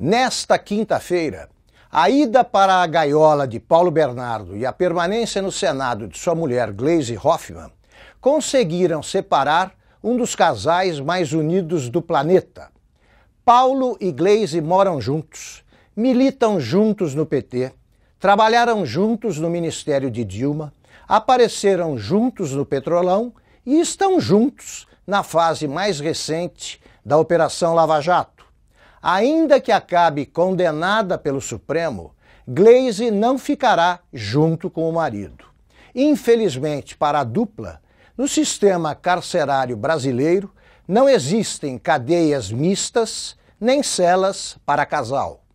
Nesta quinta-feira, a ida para a gaiola de Paulo Bernardo e a permanência no Senado de sua mulher Gleisi Hoffmann conseguiram separar um dos casais mais unidos do planeta. Paulo e Gleisi moram juntos, militam juntos no PT, trabalharam juntos no Ministério de Dilma, apareceram juntos no Petrolão e estão juntos na fase mais recente da Operação Lava Jato ainda que acabe condenada pelo Supremo, Glaze não ficará junto com o marido. Infelizmente para a dupla, no sistema carcerário brasileiro não existem cadeias mistas nem celas para casal.